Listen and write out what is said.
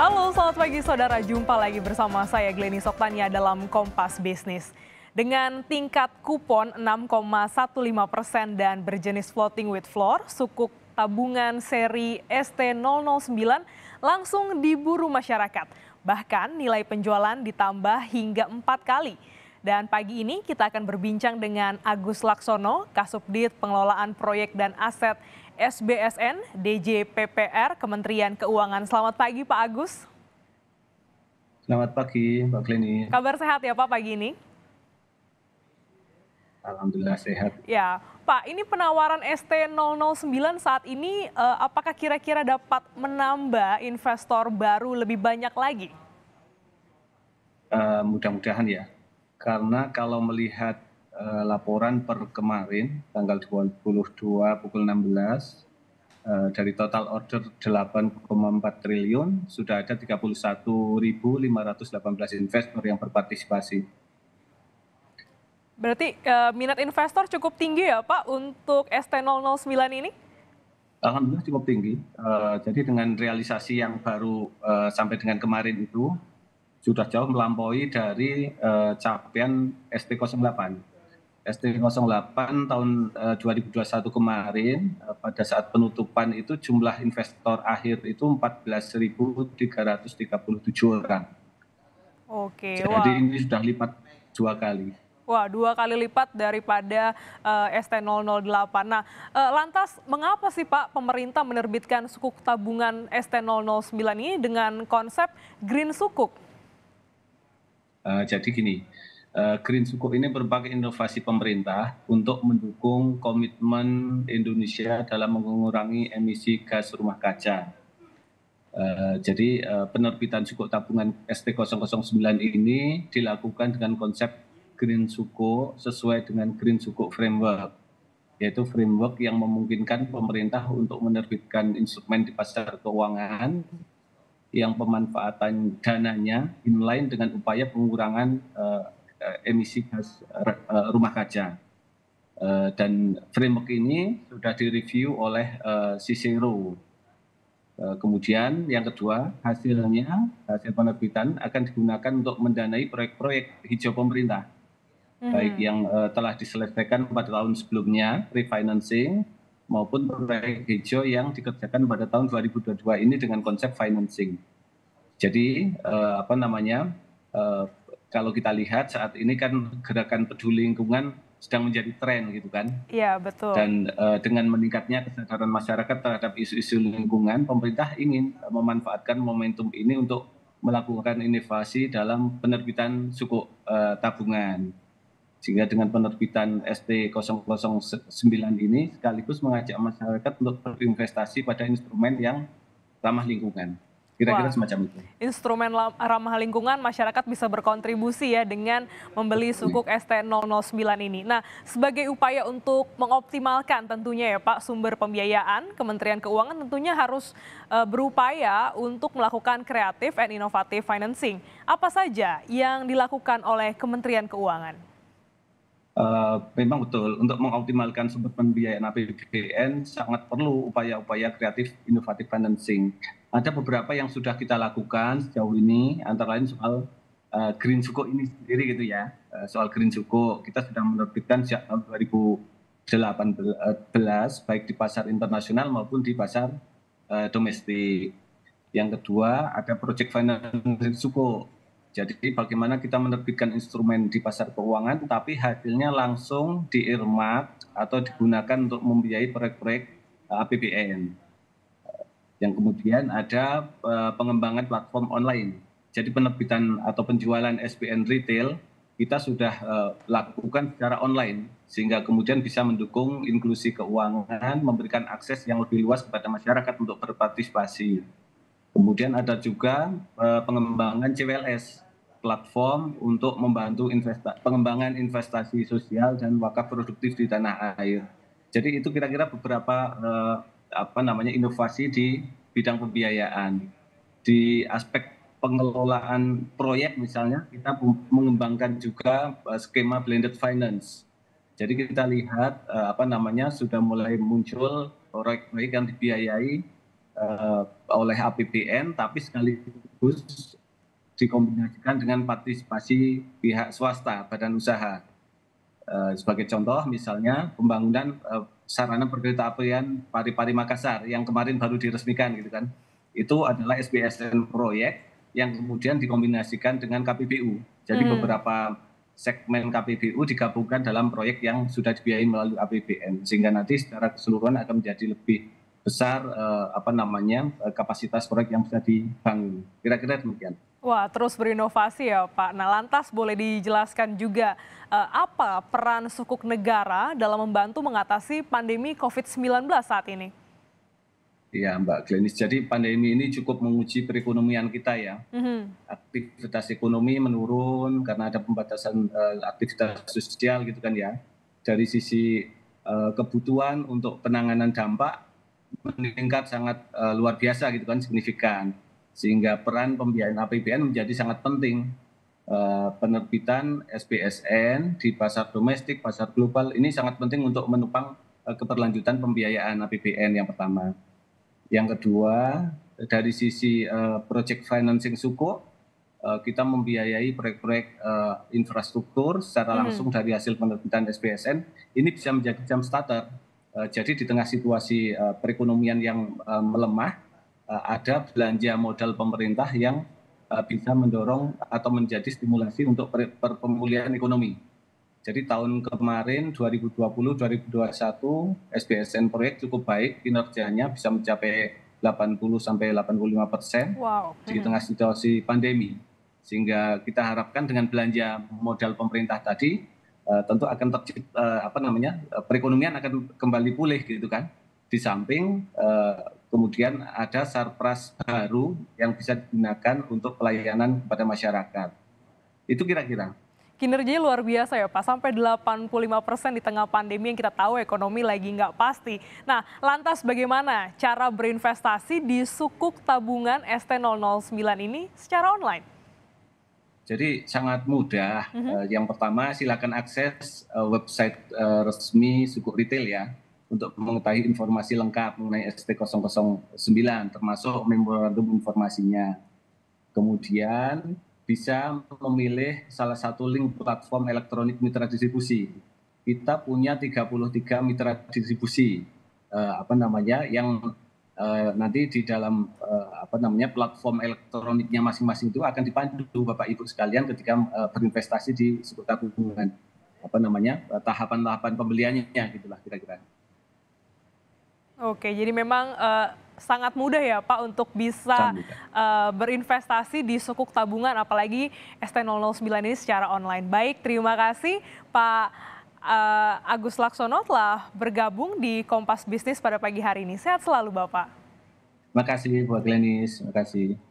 Halo, selamat pagi saudara. Jumpa lagi bersama saya Gleni Soktania dalam Kompas Bisnis. Dengan tingkat kupon 6,15 persen dan berjenis floating with floor, sukuk tabungan seri ST009 langsung diburu masyarakat. Bahkan nilai penjualan ditambah hingga empat kali. Dan pagi ini kita akan berbincang dengan Agus Laksono, Kasubdit Pengelolaan Proyek dan Aset SBSN, DJPPR, Kementerian Keuangan. Selamat pagi Pak Agus. Selamat pagi Mbak Kleni. Kabar sehat ya Pak pagi ini? Alhamdulillah sehat. Ya, Pak, ini penawaran ST009 saat ini eh, apakah kira-kira dapat menambah investor baru lebih banyak lagi? Uh, mudah-mudahan ya. Karena kalau melihat uh, laporan per kemarin tanggal 22 pukul 16 uh, eh, dari total order 8,4 triliun sudah ada 31.518 investor yang berpartisipasi. Berarti uh, minat investor cukup tinggi ya Pak untuk ST009 ini? Alhamdulillah cukup tinggi. Uh, jadi dengan realisasi yang baru uh, sampai dengan kemarin itu sudah jauh melampaui dari uh, capaian ST08 st 08 tahun 2021 eh, kemarin eh, pada saat penutupan itu jumlah investor akhir itu 14.337 orang. Oke. Jadi wah. ini sudah lipat dua kali. Wah, dua kali lipat daripada uh, eh, ST008. Nah, uh, lantas mengapa sih Pak pemerintah menerbitkan sukuk tabungan ST009 ini dengan konsep green sukuk? Uh, jadi gini, Eh, Green Sukuk ini berbagai inovasi pemerintah untuk mendukung komitmen Indonesia dalam mengurangi emisi gas rumah kaca. Eh, jadi eh, penerbitan sukuk tabungan ST009 ini dilakukan dengan konsep Green Sukuk sesuai dengan Green Sukuk Framework, yaitu framework yang memungkinkan pemerintah untuk menerbitkan instrumen di pasar keuangan yang pemanfaatan dananya inline dengan upaya pengurangan Eh, emisi gas eh, eh, rumah kaca. Dan framework ini sudah direview oleh Cicero. Kemudian yang kedua, hasilnya, hasil penerbitan akan digunakan untuk mendanai proyek-proyek hijau pemerintah. Hmm. Baik yang telah diselesaikan pada tahun sebelumnya, refinancing, maupun proyek hijau yang dikerjakan pada tahun 2022 ini dengan konsep financing. Jadi apa namanya kalau kita lihat saat ini kan gerakan peduli lingkungan sedang menjadi tren gitu kan. Iya, betul. Dan uh, dengan meningkatnya kesadaran masyarakat terhadap isu-isu lingkungan, pemerintah ingin memanfaatkan momentum ini untuk melakukan inovasi dalam penerbitan suku uh, tabungan. Sehingga dengan penerbitan ST009 ini sekaligus mengajak masyarakat untuk berinvestasi pada instrumen yang ramah lingkungan. Kira-kira semacam itu. Instrumen ramah lingkungan masyarakat bisa berkontribusi ya dengan membeli sukuk iya. ST009 ini. Nah, sebagai upaya untuk mengoptimalkan tentunya ya Pak sumber pembiayaan, Kementerian Keuangan tentunya harus uh, berupaya untuk melakukan kreatif and innovative financing. Apa saja yang dilakukan oleh Kementerian Keuangan? Uh, memang betul untuk mengoptimalkan sumber pembiayaan APBN sangat perlu upaya-upaya kreatif inovatif financing ada beberapa yang sudah kita lakukan sejauh ini, antara lain soal uh, green suko ini sendiri gitu ya, uh, soal green suko kita sudah menerbitkan sejak tahun 2018 baik di pasar internasional maupun di pasar uh, domestik. Yang kedua ada project finance suko. Jadi bagaimana kita menerbitkan instrumen di pasar keuangan tapi hasilnya langsung diirmat atau digunakan untuk membiayai proyek-proyek APBN yang kemudian ada e, pengembangan platform online. Jadi penerbitan atau penjualan SPN retail kita sudah e, lakukan secara online sehingga kemudian bisa mendukung inklusi keuangan, memberikan akses yang lebih luas kepada masyarakat untuk berpartisipasi. Kemudian ada juga e, pengembangan CWLS, platform untuk membantu investa pengembangan investasi sosial dan wakaf produktif di tanah air. Jadi itu kira-kira beberapa apa namanya inovasi di bidang pembiayaan. Di aspek pengelolaan proyek misalnya, kita mengembangkan juga eh, skema blended finance. Jadi kita lihat eh, apa namanya sudah mulai muncul proyek-proyek yang dibiayai eh, oleh APBN, tapi sekaligus dikombinasikan dengan partisipasi pihak swasta, badan usaha. Eh, sebagai contoh misalnya pembangunan eh, sarana perkereta apian Pari-Pari Makassar yang kemarin baru diresmikan gitu kan. Itu adalah SBSN proyek yang kemudian dikombinasikan dengan KPPU. Jadi hmm. beberapa segmen KPPU digabungkan dalam proyek yang sudah dibiayai melalui APBN sehingga nanti secara keseluruhan akan menjadi lebih besar uh, apa namanya kapasitas proyek yang bisa dibangun. Kira-kira demikian. Wah, terus berinovasi ya Pak. Nah, lantas boleh dijelaskan juga eh, apa peran sukuk negara dalam membantu mengatasi pandemi COVID-19 saat ini? Iya Mbak Glenis, jadi pandemi ini cukup menguji perekonomian kita ya. Mm-hmm. Aktivitas ekonomi menurun karena ada pembatasan eh, aktivitas sosial gitu kan ya. Dari sisi eh, kebutuhan untuk penanganan dampak meningkat sangat eh, luar biasa gitu kan, signifikan sehingga peran pembiayaan APBN menjadi sangat penting. Eh, penerbitan SPSN di pasar domestik, pasar global ini sangat penting untuk menopang eh, keberlanjutan pembiayaan APBN yang pertama. Yang kedua, dari sisi eh, project financing suku kita membiayai proyek-proyek infrastruktur secara hmm. langsung dari hasil penerbitan SPSN ini bisa menjadi jam starter. jadi di tengah situasi perekonomian yang melemah, Eh, ada belanja modal pemerintah yang eh, bisa mendorong atau menjadi stimulasi untuk perpemulihan ekonomi. Jadi tahun kemarin 2020-2021 SBSN proyek cukup baik kinerjanya bisa mencapai 80 sampai 85 persen wow. di tengah situasi pandemi. Sehingga kita harapkan dengan belanja modal pemerintah tadi eh, tentu akan tercipta apa namanya perekonomian akan kembali pulih gitu kan. Di samping kemudian ada sarpras baru yang bisa digunakan untuk pelayanan kepada masyarakat. Itu kira-kira. Kinerjanya luar biasa ya Pak, sampai 85 persen di tengah pandemi yang kita tahu ekonomi lagi nggak pasti. Nah, lantas bagaimana cara berinvestasi di sukuk tabungan ST009 ini secara online? Jadi sangat mudah. Mm -hmm. Yang pertama silakan akses eh, website eh, resmi sukuk retail ya untuk mengetahui informasi lengkap mengenai ST009 termasuk memorandum informasinya. Kemudian bisa memilih salah satu link platform elektronik mitra distribusi. Kita punya 33 mitra distribusi eh, apa namanya yang eh, nanti di dalam eh, apa namanya platform elektroniknya masing-masing itu akan dipandu Bapak Ibu sekalian ketika eh, berinvestasi di seputar hubungan apa namanya eh, tahapan-tahapan pembeliannya gitulah kira-kira. Oke, jadi memang uh, sangat mudah ya Pak untuk bisa uh, berinvestasi di sukuk tabungan apalagi ST009 ini secara online. Baik, terima kasih Pak uh, Agus Laksono telah bergabung di Kompas Bisnis pada pagi hari ini. Sehat selalu Bapak. Terima kasih Bu Glenis, terima kasih.